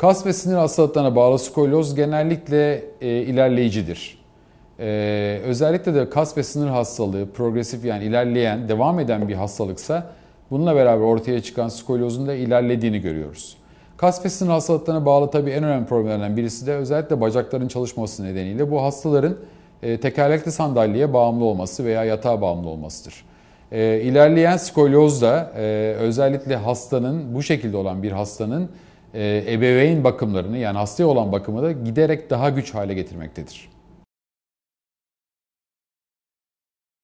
Kas ve sinir hastalıklarına bağlı skolyoz genellikle e, ilerleyicidir. E, özellikle de kas ve sinir hastalığı progresif yani ilerleyen, devam eden bir hastalıksa bununla beraber ortaya çıkan skolyozun da ilerlediğini görüyoruz. Kas ve sinir hastalıklarına bağlı tabii en önemli problemlerden birisi de özellikle bacakların çalışması nedeniyle bu hastaların e, tekerlekli sandalyeye bağımlı olması veya yatağa bağımlı olmasıdır. E, ilerleyen skolyoz da e, özellikle hastanın bu şekilde olan bir hastanın e, ebeveyn bakımlarını yani hastaya olan bakımı da giderek daha güç hale getirmektedir.